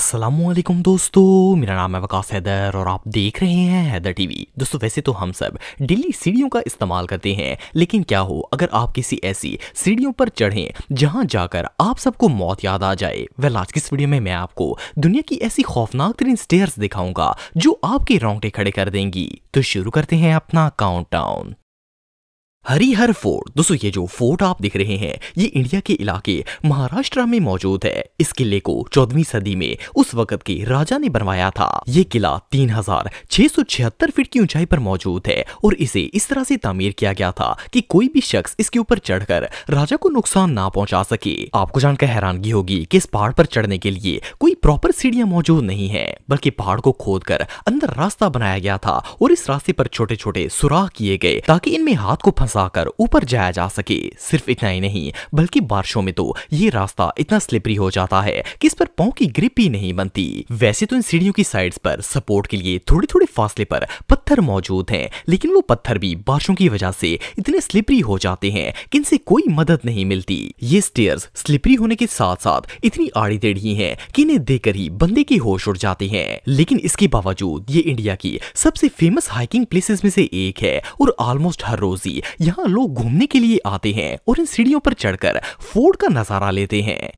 असलम दोस्तों मेरा नाम है वकास हैदर और आप देख रहे हैं हैदर टीवी दोस्तों वैसे तो हम सब डेली सीढ़ियों का इस्तेमाल करते हैं लेकिन क्या हो अगर आप किसी ऐसी सीढ़ियों पर चढ़ें जहां जाकर आप सबको मौत याद आ जाए वेल आज की इस वीडियो में मैं आपको दुनिया की ऐसी खौफनाक तरीन स्टेयर्स दिखाऊंगा जो आपके रोंगटे खड़े कर देंगी तो शुरू करते हैं अपना काउंट हरिहर फोर्ट दोस्तों ये जो फोर्ट आप दिख रहे हैं ये इंडिया के इलाके महाराष्ट्र में मौजूद है इस किले को चौदवी सदी में उस वक्त के राजा ने बनवाया था ये किला तीन फीट की ऊंचाई पर मौजूद है और इसे इस तरह से तामीर किया गया था कि कोई भी शख्स इसके ऊपर चढ़कर राजा को नुकसान ना पहुंचा सके आपको जानकर हैरानगी होगी कि इस पहाड़ पर चढ़ने के लिए कोई प्रॉपर सीढ़ियां मौजूद नहीं है बल्कि पहाड़ को खोद कर अंदर रास्ता बनाया गया था और इस रास्ते पर छोटे छोटे सुराख किए गए ताकि इनमें हाथ को फंसा फंसाकर ऊपर जाया जा सके सिर्फ इतना ही नहीं बल्कि बारिशों में तो ये रास्ता इतना स्लिपरी हो जाता है कि इस पर पाओ की ग्रिप ही नहीं बनती वैसे तो इन सीढ़ियों की साइड्स पर सपोर्ट के लिए थोड़े थोड़े फासले पर पत्थर मौजूद हैं लेकिन वो पत्थर भी बारिशों की वजह से इतने स्लिपरी हो जाते हैं कि इनसे कोई मदद नहीं मिलती ये स्टेयर्स स्लिपरी होने के साथ साथ इतनी आड़ी टेढ़ी है की इन्हें देखकर ही बंदे के होश उड़ जाते हैं लेकिन इसके बावजूद ये इंडिया की सबसे फेमस हाइकिंग प्लेसेस में से एक है और ऑलमोस्ट हर रोज ही यहाँ लोग घूमने के लिए आते हैं और इन सीढ़ियों पर चढ़कर फोर्ट का नजारा लेते हैं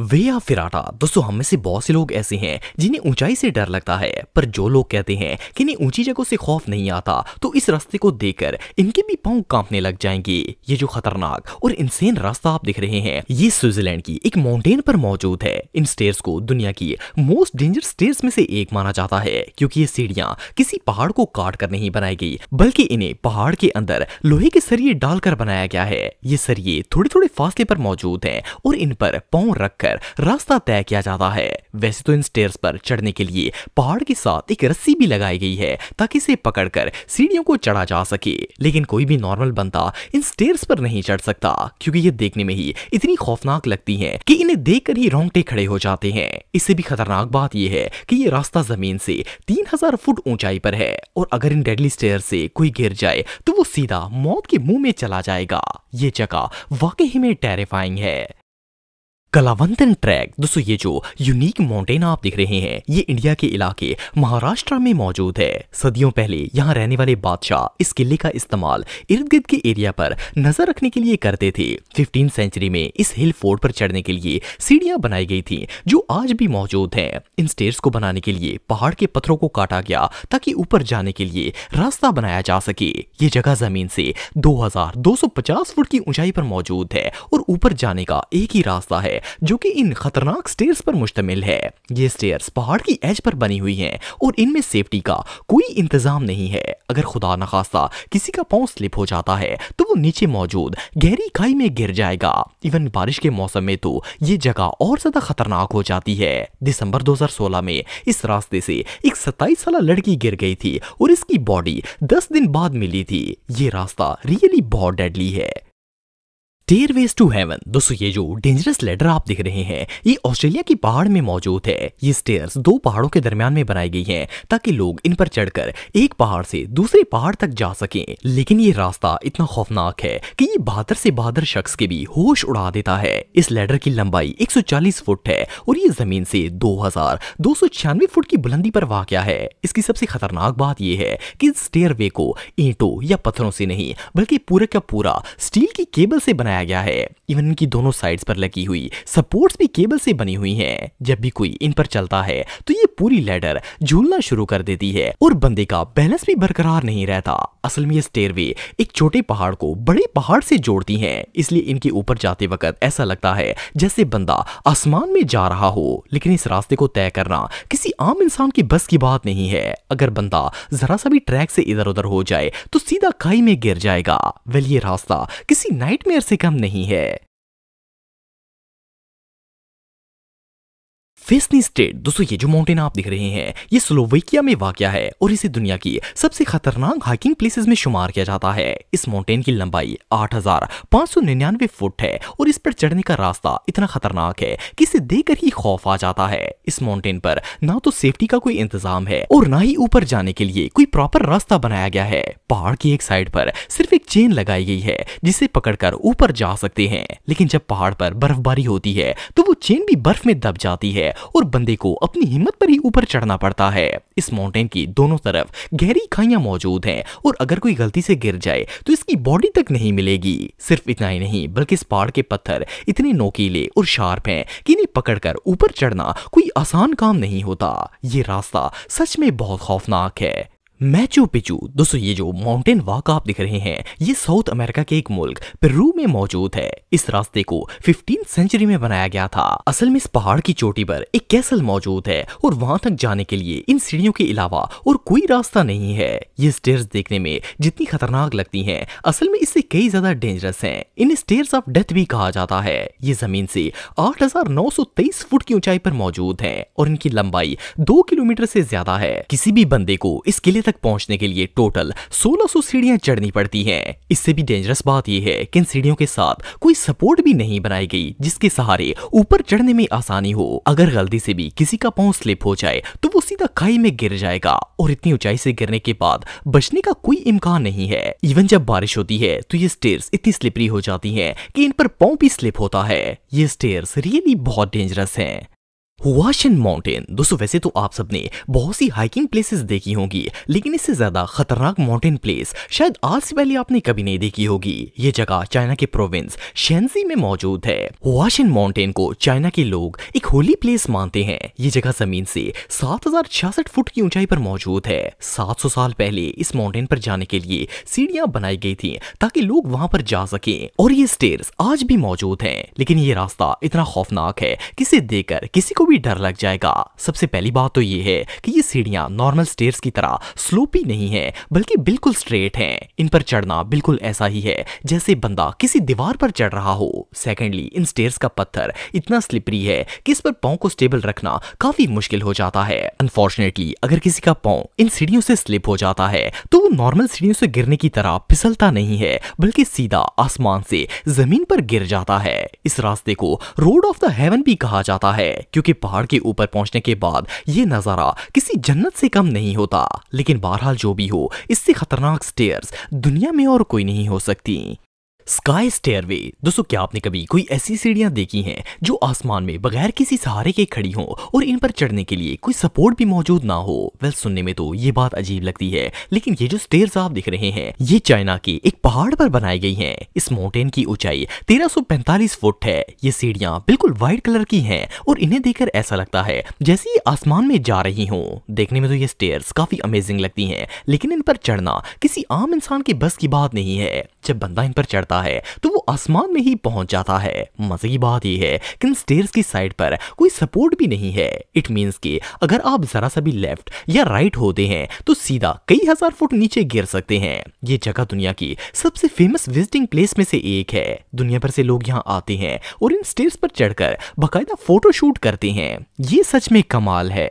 वे या फिराटा दोस्तों हम में से बहुत से लोग ऐसे हैं जिन्हें ऊंचाई से डर लगता है पर जो लोग कहते हैं कि इन्हें ऊंची जगहों से खौफ नहीं आता तो इस रास्ते को देखकर इनके भी पांव कांपने लग जाएंगे ये जो खतरनाक और इंसेन रास्ता आप देख रहे हैं ये स्विट्जरलैंड की एक माउंटेन पर मौजूद है इन स्टेयर्स को दुनिया की मोस्ट डेंजर स्टेयर में से एक माना जाता है क्योंकि ये सीढ़ियां किसी पहाड़ को काट कर नहीं बनाई गई बल्कि इन्हें पहाड़ के अंदर लोहे के सरिये डालकर बनाया गया है ये सरिये थोड़े थोड़े फासले पर मौजूद है और इन पर पाँव रखकर होकर रास्ता तय किया जाता है वैसे तो इन स्टेयर्स पर चढ़ने के लिए पहाड़ के साथ एक रस्सी भी लगाई गई है ताकि इसे पकड़कर सीढ़ियों को चढ़ा जा सके लेकिन कोई भी नॉर्मल बंदा इन स्टेयर्स पर नहीं चढ़ सकता क्योंकि ये देखने में ही इतनी खौफनाक लगती है कि इन्हें देख ही रोंगटे खड़े हो जाते हैं इससे भी खतरनाक बात यह है कि ये रास्ता जमीन से तीन फुट ऊंचाई पर है और अगर इन डेडली स्टेयर से कोई गिर जाए तो वो सीधा मौत के मुंह में चला जाएगा ये जगह वाकई में टेरिफाइंग है कलावंतन ट्रैक दोस्तों ये जो यूनिक माउंटेन आप देख रहे हैं ये इंडिया के इलाके महाराष्ट्र में मौजूद है सदियों पहले यहाँ रहने वाले बादशाह इस किले का इस्तेमाल इर्द गिर्द के एरिया पर नजर रखने के लिए करते थे फिफ्टीन सेंचुरी में इस हिल फोर्ट पर चढ़ने के लिए सीढ़ियां बनाई गई थी जो आज भी मौजूद है इन स्टेयर को बनाने के लिए पहाड़ के पत्थरों को काटा गया ताकि ऊपर जाने के लिए रास्ता बनाया जा सके ये जगह जमीन से दो फुट की ऊंचाई पर मौजूद है और ऊपर जाने का एक ही रास्ता है जो कि इन खतरनाक स्टेयर्स पर मुश्तमिल है ये स्टेयर्स पहाड़ की एज पर बनी हुई हैं और इनमें सेफ्टी का कोई इंतजाम नहीं है अगर खुदा न खास्ता किसी का पाँव स्लिप हो जाता है तो वो नीचे मौजूद गहरी खाई में गिर जाएगा इवन बारिश के मौसम में तो ये जगह और ज्यादा खतरनाक हो जाती है दिसंबर 2016 में इस रास्ते से एक सत्ताईस साल लड़की गिर गई थी और इसकी बॉडी दस दिन बाद मिली थी ये रास्ता रियली बहुत डेडली है स्टेयरवेज टू हेवन दोस्तों ये जो डेंजरस लेडर आप देख रहे हैं ये ऑस्ट्रेलिया की पहाड़ में मौजूद है ये स्टेयर्स दो पहाड़ों के दरमियान में बनाई गई हैं ताकि लोग इन पर चढ़कर एक पहाड़ से दूसरे पहाड़ तक जा सकें लेकिन ये रास्ता इतना खौफनाक है कि ये बहादुर से बहादुर शख्स के भी होश उड़ा देता है इस लेडर की लंबाई एक फुट है और ये जमीन से दो हजार फुट की बुलंदी पर वाक़ है इसकी सबसे खतरनाक बात यह है कि स्टेयरवे को ईंटों या पत्थरों से नहीं बल्कि पूरे का पूरा स्टील की केबल से बनाया बनाया गया है इवन इनकी दोनों साइड्स पर लगी हुई सपोर्ट्स भी केबल से बनी हुई हैं। जब भी कोई इन पर चलता है तो ये पूरी लैडर झूलना शुरू कर देती है और बंदे का बैलेंस भी बरकरार नहीं रहता असल में ये स्टेयरवे एक छोटे पहाड़ को बड़े पहाड़ से जोड़ती है इसलिए इनके ऊपर जाते वक्त ऐसा लगता है जैसे बंदा आसमान में जा रहा हो लेकिन इस रास्ते को तय करना किसी आम इंसान की बस की बात नहीं है अगर बंदा जरा सा भी ट्रैक से इधर उधर हो जाए तो सीधा खाई में गिर जाएगा वेल ये रास्ता किसी नाइटमेयर से कम नहीं है फेसनी स्टेट दोस्तों ये जो माउंटेन आप देख रहे हैं ये स्लोवेकिया में वाक़ है और इसे दुनिया की सबसे खतरनाक हाइकिंग प्लेसेस में शुमार किया जाता है इस माउंटेन की लंबाई 8,599 फुट है और इस पर चढ़ने का रास्ता इतना खतरनाक है कि इसे देखकर ही खौफ आ जाता है इस माउंटेन पर ना तो सेफ्टी का कोई इंतजाम है और ना ही ऊपर जाने के लिए कोई प्रॉपर रास्ता बनाया गया है पहाड़ की एक साइड पर सिर्फ एक चेन लगाई गई है जिसे पकड़कर ऊपर जा सकते हैं लेकिन जब पहाड़ पर बर्फबारी होती है तो वो चेन भी बर्फ में दब जाती है और बंदे को अपनी हिम्मत पर ही ऊपर चढ़ना पड़ता है इस माउंटेन की दोनों तरफ गहरी खाइया मौजूद है और अगर कोई गलती से गिर जाए तो इसकी बॉडी तक नहीं मिलेगी सिर्फ इतना ही नहीं बल्कि इस पहाड़ के पत्थर इतने नोकीले और शार्प है कि इन्हें पकड़कर ऊपर चढ़ना कोई आसान काम नहीं होता ये रास्ता सच में बहुत खौफनाक है मैचू पिचू दोस्तों ये जो माउंटेन वॉक आप दिख रहे हैं ये साउथ अमेरिका के एक मुल्क पेरू में मौजूद है इस रास्ते को फिफ्टीन सेंचुरी में बनाया गया था असल में इस पहाड़ की चोटी पर एक कैसल मौजूद है और वहां तक जाने के लिए इन सीढ़ियों के अलावा और कोई रास्ता नहीं है ये स्टेयर्स देखने में जितनी खतरनाक लगती है असल में इससे कई ज्यादा डेंजरस है इन स्टेयर्स ऑफ डेथ भी कहा जाता है ये जमीन से आठ फुट की ऊंचाई पर मौजूद है और इनकी लंबाई दो किलोमीटर से ज्यादा है किसी भी बंदे को इस किले तक पहुंचने के लिए टोटल 1600 सीढ़ियां चढ़नी पड़ती हैं इससे भी डेंजरस बात यह है कि इन सीढ़ियों के साथ कोई सपोर्ट भी नहीं बनाई गई जिसके सहारे ऊपर चढ़ने में आसानी हो अगर गलती से भी किसी का पाँव स्लिप हो जाए तो वो सीधा खाई में गिर जाएगा और इतनी ऊंचाई से गिरने के बाद बचने का कोई इम्कान नहीं है इवन जब बारिश होती है तो ये स्टेयर इतनी स्लिपरी हो जाती है की इन पर पाँव भी स्लिप होता है ये स्टेयर रियली बहुत डेंजरस है हुआशन माउंटेन दोस्तों वैसे तो आप सबने बहुत सी हाइकिंग प्लेसेस देखी होंगी लेकिन इससे ज्यादा खतरनाक माउंटेन प्लेस शायद आज से पहले आपने कभी नहीं देखी होगी ये जगह चाइना के प्रोविंस शेंजी में मौजूद है हुआशन माउंटेन को चाइना के लोग एक होली प्लेस मानते हैं ये जगह जमीन से सात फुट की ऊंचाई पर मौजूद है सात साल पहले इस माउंटेन पर जाने के लिए सीढ़ियां बनाई गई थी ताकि लोग वहां पर जा सके और ये स्टेयर आज भी मौजूद है लेकिन ये रास्ता इतना खौफनाक है किसे देखकर किसी को भी डर लग जाएगा सबसे पहली बात तो ये है कि ये सीढ़ियाँ नॉर्मल स्टेयर्स की तरह स्लोपी नहीं है बल्कि बिल्कुल स्ट्रेट हैं इन पर चढ़ना बिल्कुल ऐसा ही है जैसे बंदा किसी दीवार पर चढ़ रहा हो सेकेंडली इन स्टेयर्स का पत्थर इतना स्लिपरी है कि इस पर पाओ को स्टेबल रखना काफी मुश्किल हो जाता है अनफॉर्चुनेटली अगर किसी का पाओ इन सीढ़ियों से स्लिप हो जाता है तो वो नॉर्मल सीढ़ियों से गिरने की तरह फिसलता नहीं है बल्कि सीधा आसमान से जमीन पर गिर जाता है इस रास्ते को रोड ऑफ द हेवन भी कहा जाता है क्योंकि पहाड़ के ऊपर पहुंचने के बाद ये नज़ारा किसी जन्नत से कम नहीं होता लेकिन बहरहाल जो भी हो इससे खतरनाक स्टेयर्स दुनिया में और कोई नहीं हो सकती स्काई स्टेयरवे दोस्तों क्या आपने कभी कोई ऐसी सीढ़ियां देखी हैं जो आसमान में बगैर किसी सहारे के खड़ी हों और इन पर चढ़ने के लिए कोई सपोर्ट भी मौजूद ना हो वेल सुनने में तो ये बात अजीब लगती है लेकिन ये जो स्टेयर्स आप देख रहे हैं ये चाइना के एक पहाड़ पर बनाई गई है इस माउंटेन की ऊंचाई तेरह फुट है ये सीढ़ियाँ बिल्कुल व्हाइट कलर की है और इन्हें देखकर ऐसा लगता है जैसे ये आसमान में जा रही हूँ देखने में तो ये स्टेयर्स काफी अमेजिंग लगती है लेकिन इन पर चढ़ना किसी आम इंसान के बस की बात नहीं है जब बंदा इन पर चढ़ता जाता है तो वो आसमान में ही पहुंच जाता है मजे की बात यह है कि स्टेयर्स की साइड पर कोई सपोर्ट भी नहीं है इट मीन्स कि अगर आप जरा सा भी लेफ्ट या राइट होते हैं तो सीधा कई हजार फुट नीचे गिर सकते हैं ये जगह दुनिया की सबसे फेमस विजिटिंग प्लेस में से एक है दुनिया भर से लोग यहाँ आते हैं और इन स्टेयर्स पर चढ़कर बाकायदा फोटोशूट करते हैं ये सच में कमाल है